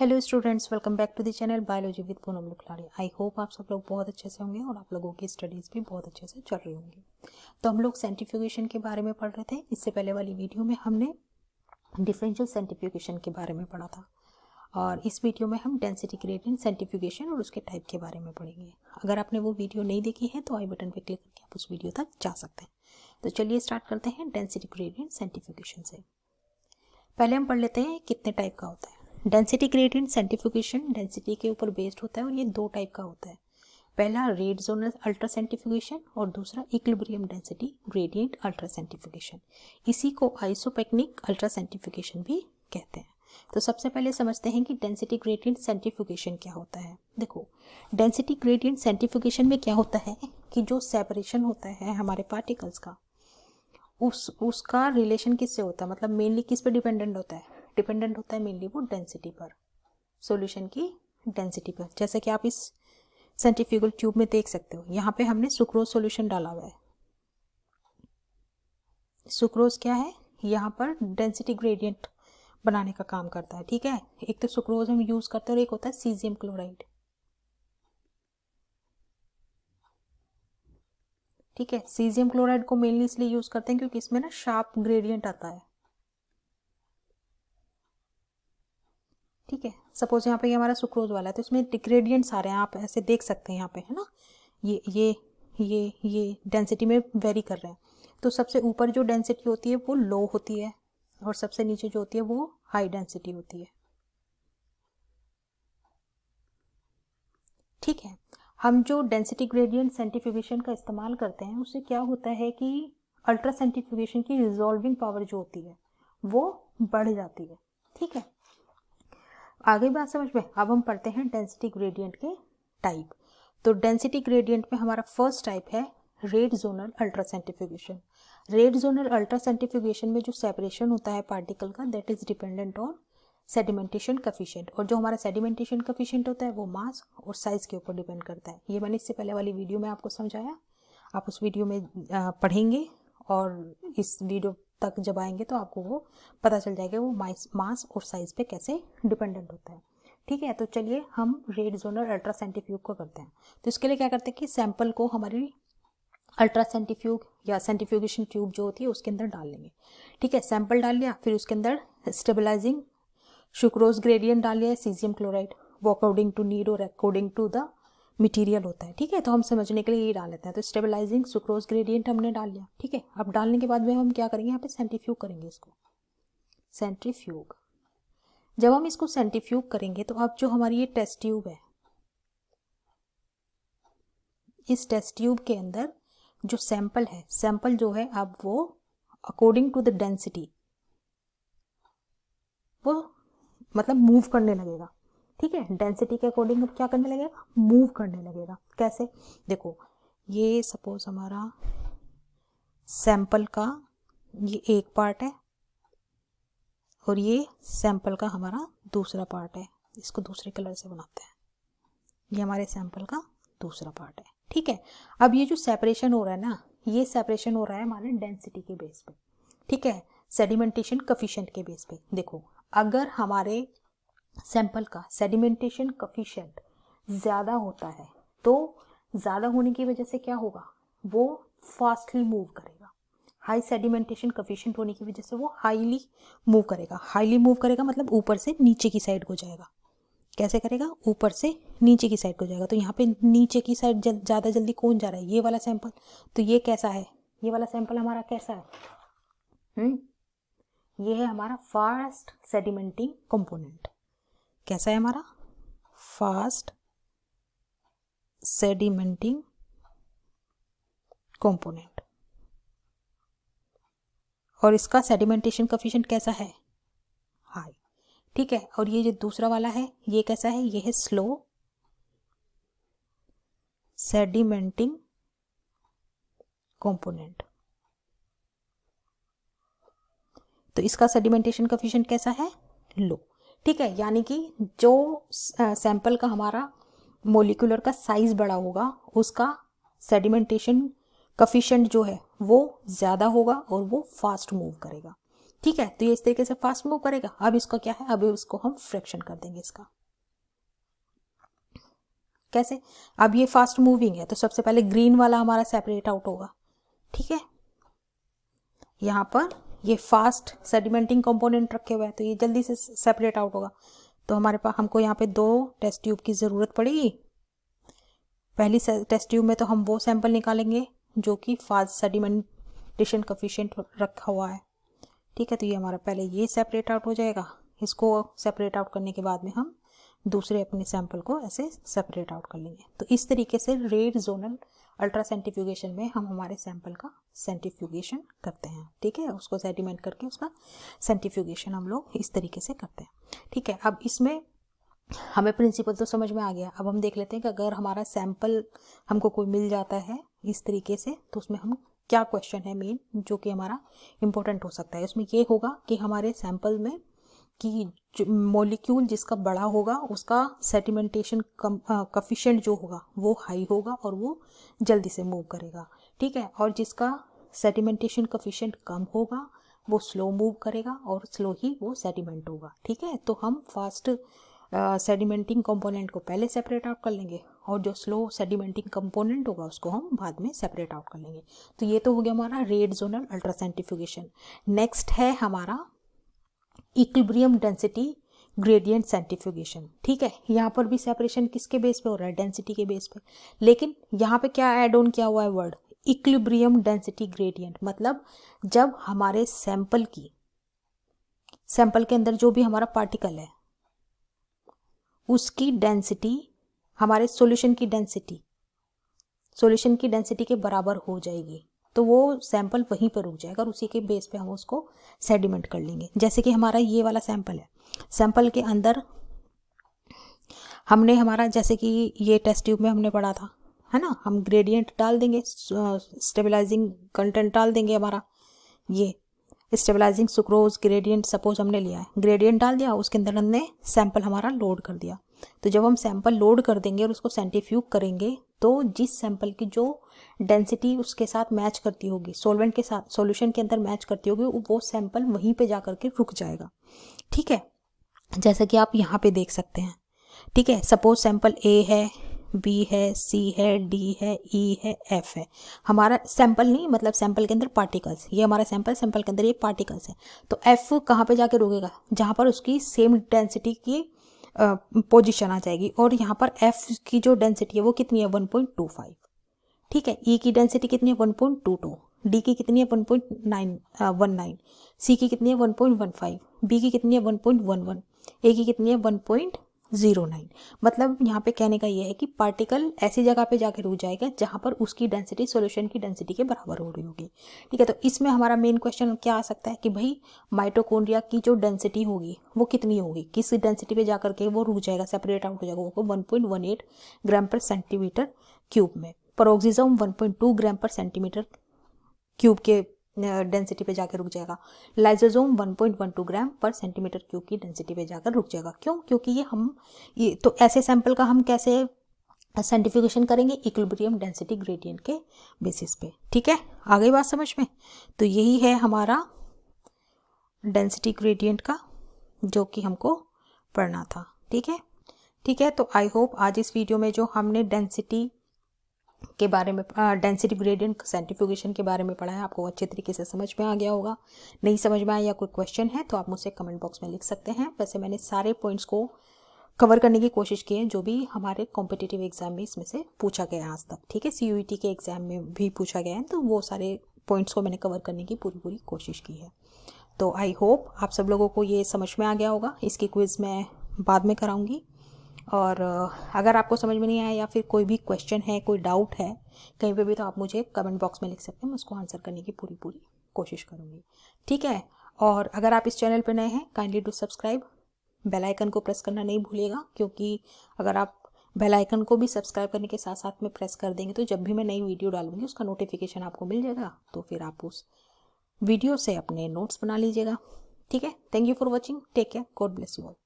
Hello students welcome back to the channel biology with Poonam Lukhladi I hope आप सब लोग बहुत अच्छे से होंगे और आप लोगों की स्टडीज़ भी बहुत अच्छे से चल रही होंगी तो हम लोग सेंटिफिकेशन के बारे में पढ़ रहे थे इससे पहले वाली वीडियो में हमने डिफरेंशियल सेंटिफिकेशन के बारे में पढ़ा था और इस वीडियो में हम डेंसिटी क्रिएटिंग सेंटिफिकेशन और उसके टाइप के बारे में पढ़ेंगे अगर आपने वो वीडियो नहीं देखी है तो आई बटन पर क्लिक करके आप उस वीडियो तक जा सकते हैं तो चलिए स्टार्ट करते हैं डेंसिटी क्रिएटिंग सेंटिफिकेशन से पहले हम पढ़ लेते हैं कितने टाइप का होता है डेंसिटी ग्रेडियंट सेंटिफिकेशन डेंसिटी के ऊपर बेस्ड होता है और ये दो टाइप का होता है पहला रेड जोनल अल्ट्रा सेंटिफिकेशन और दूसरा equilibrium density gradient ultra centrifugation इसी को आइसोपेक्निक अल्ट्रा सेंटिफिकेशन भी कहते हैं तो सबसे पहले समझते हैं कि डेंसिटी ग्रेडियंट सेंटिफिकेशन क्या होता है देखो डेंसिटी ग्रेडियंट सेंटिफिकेशन में क्या होता है कि जो सेपरेशन होता है हमारे पार्टिकल्स का उस उसका रिलेशन किससे होता है मतलब मेनली किस पे डिपेंडेंट होता है डिपेंडेंट होता है मेनली वो डेंसिटी पर सॉल्यूशन की डेंसिटी पर जैसे कि आप इस सेंट्रीफ्यूगल ट्यूब में देख सकते हो यहाँ पे हमने सुक्रोज सॉल्यूशन डाला हुआ है सुक्रोज क्या है यहाँ पर डेंसिटी ग्रेडियंट बनाने का काम करता है ठीक है एक तो सुक्रोज हम यूज़ करते हैं और एक होता है सीजियम क्लोराइड ठीक है सीजियम क्लोराइड को मेनली इसलिए यूज़ करते हैं क्योंकि इसमें ना शार्प ग्रेडियंट आता है ठीक है सपोज यहाँ पे ये हमारा सुक्रोज वाला है तो इसमें डिग्रेडियंट्स आ रहे हैं आप ऐसे देख सकते हैं यहाँ पे है ना ये ये ये ये डेंसिटी में वेरी कर रहे हैं तो सबसे ऊपर जो डेंसिटी होती है वो लो होती है और सबसे नीचे जो होती है वो हाई डेंसिटी होती है ठीक है हम जो डेंसिटी ग्रेडियंट सेंटिफिकेशन का इस्तेमाल करते हैं उससे क्या होता है कि अल्ट्रा सेंटिफिकेशन की रिजोल्विंग पावर जो होती है वो बढ़ जाती है ठीक है आगे बात समझ में अब हम पढ़ते हैं डेंसिटी ग्रेडियंट के टाइप तो डेंसिटी ग्रेडियंट में हमारा फर्स्ट टाइप है rate zonal ultracentrifugation rate zonal ultracentrifugation में जो सेपरेशन होता है पार्टिकल का that is dependent on sedimentation coefficient और जो हमारा सेडिमेंटेशन कफिशेंट होता है वो मास और साइज के ऊपर डिपेंड करता है ये मैंने इससे पहले वाली वीडियो में आपको समझाया आप उस वीडियो में पढ़ेंगे और इस वीडियो तक जब आएंगे तो आपको वो पता चल जाएगा वो माइस मास और साइज़ पे कैसे डिपेंडेंट होता है ठीक है तो चलिए हम रेड जोन और अल्ट्रा सेंटिफ्यूग को करते हैं तो इसके लिए क्या करते हैं कि सैंपल को हमारी अल्ट्रा सेंटिफ्यूग या सेंटिफ्यूगेशन ट्यूब जो होती है उसके अंदर डाल लेंगे ठीक है सैंपल डाल लिया फिर उसके अंदर स्टेबलाइजिंग शुक्रोज ग्रेडियंट डाल लिया caesium chloride according to need और अकॉर्डिंग टू द मटेरियल होता है ठीक है तो हम समझने के लिए ये डाल लेते हैं तो स्टेबलाइजिंग सुक्रोज ग्रेडियंट हमने डाल लिया ठीक है अब डालने के बाद में हम क्या करेंगे यहाँ पे सेंट्रीफ्यूग करेंगे इसको सेंट्रीफ्यूग जब हम इसको सेंट्रीफ्यूग करेंगे तो अब जो हमारी ये टेस्ट ट्यूब है इस टेस्ट ट्यूब के अंदर जो सैंपल है सैंपल जो है अब वो अकॉर्डिंग टू द डेंसिटी वो मतलब मूव करने लगेगा ठीक है डेंसिटी के अकॉर्डिंग अब क्या करने लगेगा मूव करने लगेगा कैसे देखो ये सपोज हमारा सैंपल का ये एक पार्ट है और ये सैंपल का हमारा दूसरा पार्ट है इसको दूसरे कलर से बनाते हैं ये हमारे सैंपल का दूसरा पार्ट है ठीक है अब ये जो सेपरेशन हो रहा है ना ये सेपरेशन हो रहा है हमारे डेंसिटी के बेस पे ठीक है सेडिमेंटेशन कफिशेंट के बेस पे देखो अगर हमारे सैंपल का सेडिमेंटेशन कफिशेंट ज़्यादा होता है तो ज़्यादा होने की वजह से क्या होगा वो फास्टली मूव करेगा हाई सेडिमेंटेशन कफिशेंट होने की वजह से वो हाईली मूव करेगा हाईली मूव करेगा मतलब ऊपर से नीचे की साइड को जाएगा कैसे करेगा ऊपर से नीचे की साइड को जाएगा तो यहाँ पे नीचे की साइड जल, ज़्यादा जल्दी कौन जा रहा है ये वाला सैंपल तो ये कैसा है ये वाला सैंपल हमारा कैसा है हुँ? हम्म? ये है हमारा फास्ट सेडिमेंटिंग कंपोनेंट कैसा है हमारा फास्ट सेडिमेंटिंग कंपोनेंट और इसका सेडिमेंटेशन कफिशेंट कैसा है हाई ठीक है और ये जो दूसरा वाला है ये कैसा है ये है स्लो सेडिमेंटिंग कंपोनेंट तो इसका सेडिमेंटेशन कफिशेंट कैसा है लो ठीक है यानी कि जो सैंपल का हमारा मोलिकुलर का साइज बड़ा होगा उसका सेडिमेंटेशन कफिशेंट जो है वो ज़्यादा होगा और वो फास्ट मूव करेगा ठीक है तो ये इस तरीके से फास्ट मूव करेगा अब इसका क्या है अभी उसको हम फ्रैक्शन कर देंगे इसका कैसे अब ये फास्ट मूविंग है तो सबसे पहले ग्रीन वाला हमारा सेपरेट आउट होगा ठीक है यहां पर ये फास्ट सेडिमेंटिंग कंपोनेंट रखे हुए हैं तो ये जल्दी से सेपरेट आउट होगा तो हमारे पास हमको यहाँ पे दो टेस्ट ट्यूब की ज़रूरत पड़ेगी पहली टेस्ट ट्यूब में तो हम वो सैंपल निकालेंगे जो कि फास्ट सेडिमेंटेशन कफिशेंट रखा हुआ है ठीक है तो ये हमारा पहले ये सेपरेट आउट हो जाएगा इसको सेपरेट आउट करने के बाद में हम दूसरे अपने सैंपल को ऐसे सेपरेट आउट कर लेंगे तो इस तरीके से रेड जोनल अल्ट्रा सेंटिफ्यूगेशन में हम हमारे सैंपल का सेंटिफ्यूगेशन करते हैं ठीक है उसको सेडिमेंट करके उसका सेंटिफ्यूगेशन हम लोग इस तरीके से करते हैं ठीक है अब इसमें हमें प्रिंसिपल तो समझ में आ गया अब हम देख लेते हैं कि अगर हमारा सैंपल हमको कोई मिल जाता है इस तरीके से तो उसमें हम क्या क्वेश्चन है मेन जो कि हमारा इम्पोर्टेंट हो सकता है उसमें ये होगा कि हमारे सैंपल में कि मॉलिक्यूल जिसका बड़ा होगा उसका सेटिमेंटेशन कफिशेंट जो होगा वो हाई होगा और वो जल्दी से मूव करेगा ठीक है और जिसका सेटिमेंटेशन कफिशेंट कम होगा वो स्लो मूव करेगा और स्लो ही वो सेटिमेंट होगा ठीक है तो हम फास्ट सेडिमेंटिंग कंपोनेंट को पहले सेपरेट आउट कर लेंगे और जो स्लो सेडिमेंटिंग कंपोनेंट होगा उसको हम बाद में सेपरेट आउट कर लेंगे तो ये तो हो गया हमारा रेड जोनल अल्ट्रासेंटिफिकेशन नेक्स्ट है हमारा इक्लिब्रियम डेंसिटी ग्रेडियंट सेंट्रीफ्यूगेशन ठीक है यहाँ पर भी सेपरेशन किसके बेस पे हो रहा है डेंसिटी के बेस पे लेकिन यहाँ पे क्या एड ऑन किया हुआ है वर्ड इक्लिब्रियम डेंसिटी ग्रेडियंट मतलब जब हमारे सैंपल की सैंपल के अंदर जो भी हमारा पार्टिकल है उसकी डेंसिटी हमारे सॉल्यूशन की डेंसिटी सॉल्यूशन की डेंसिटी के बराबर हो जाएगी तो वो सैंपल वहीं पर रुक जाएगा और उसी के बेस पे हम उसको सेडिमेंट कर लेंगे जैसे कि हमारा ये वाला सैंपल है सैंपल के अंदर हमने हमारा जैसे कि ये टेस्ट ट्यूब में हमने पढ़ा था है ना हम ग्रेडियंट डाल देंगे स्टेबलाइजिंग कंटेंट डाल देंगे हमारा ये स्टेबलाइजिंग सुक्रोज ग्रेडियंट सपोज हमने लिया है ग्रेडियंट डाल दिया उसके अंदर हमने सैंपल हमारा लोड कर दिया तो जब हम सैंपल लोड कर देंगे और उसको सेंटिफ्यूग करेंगे तो जिस सैंपल की जो डेंसिटी उसके साथ मैच करती होगी सोलवेंट के साथ सॉल्यूशन के अंदर मैच करती होगी वो सैंपल वहीं पे जा करके रुक जाएगा ठीक है जैसा कि आप यहाँ पे देख सकते हैं ठीक है सपोज सैंपल ए है बी है सी है डी है ई e है एफ है हमारा सैंपल नहीं मतलब सैंपल के अंदर पार्टिकल्स ये हमारा सैंपल सैंपल के अंदर ये पार्टिकल्स है तो एफ कहाँ पे जाके रुकेगा जहाँ पर उसकी सेम डेंसिटी की पोजीशन आ जाएगी और यहाँ पर एफ की जो डेंसिटी है वो कितनी है वन पॉइंट टू फाइव ठीक है ई e की डेंसिटी कितनी है one point two two D की कितनी है one point nine one nine C की कितनी है one point one five B की कितनी है one point one one A की कितनी है वन पॉइंट ज़ीरो नाइन मतलब यहाँ पे कहने का ये है कि पार्टिकल ऐसी जगह पे जाके रुक जाएगा जहाँ पर उसकी डेंसिटी सॉल्यूशन की डेंसिटी के बराबर हो रही होगी ठीक है तो इसमें हमारा मेन क्वेश्चन क्या आ सकता है कि भाई माइटोकोन्ड्रिया की जो डेंसिटी होगी वो कितनी होगी किस डेंसिटी पे जा के वो रुक जाएगा सेपरेट आउट हो जाएगा वो one point one eight gram per centimetre cube में परोक्सिजम one point two gram per centimetre cube के डेंसिटी पे जाकर रुक जाएगा लाइजोजोम 1.12 ग्राम पर सेंटीमीटर क्यूब की डेंसिटी पे जाकर रुक जाएगा क्यों क्योंकि ये हम ये तो ऐसे सैंपल का हम कैसे साइंटिफिकेशन करेंगे इक्विलिब्रियम डेंसिटी ग्रेडियंट के बेसिस पे ठीक है आ गई बात समझ में तो यही है हमारा डेंसिटी ग्रेडियंट का जो कि हमको पढ़ना था ठीक है ठीक है तो आई होप आज इस वीडियो में जो हमने डेंसिटी के बारे में डेंसिटी ग्रेडियंट सेंट्रीफ्यूगेशन के बारे में पढ़ा है आपको अच्छे तरीके से समझ में आ गया होगा नहीं समझ में आया या कोई क्वेश्चन है तो आप मुझसे कमेंट बॉक्स में लिख सकते हैं वैसे मैंने सारे पॉइंट्स को कवर करने की कोशिश की है जो भी हमारे कॉम्पिटेटिव एग्जाम में इसमें से पूछा गया है आज तक ठीक है सी e के एग्ज़ाम में भी पूछा गया है तो वो सारे पॉइंट्स को मैंने कवर करने की पूरी पूरी कोशिश की है तो आई होप आप सब लोगों को ये समझ में आ गया होगा इसकी क्विज़ मैं बाद में कराऊंगी और अगर आपको समझ में नहीं आया या फिर कोई भी क्वेश्चन है कोई डाउट है कहीं पे भी तो आप मुझे कमेंट बॉक्स में लिख सकते हैं मैं उसको आंसर करने की पूरी पूरी कोशिश करूँगी ठीक है और अगर आप इस चैनल पर नए हैं kindly do subscribe bell icon को प्रेस करना नहीं भूलिएगा क्योंकि अगर आप बेल आइकन को भी सब्सक्राइब करने के साथ साथ में प्रेस कर देंगे तो जब भी मैं नई वीडियो डालूंगी उसका नोटिफिकेशन आपको मिल जाएगा तो फिर आप उस वीडियो से अपने नोट्स बना लीजिएगा ठीक है thank you for watching take care God bless you all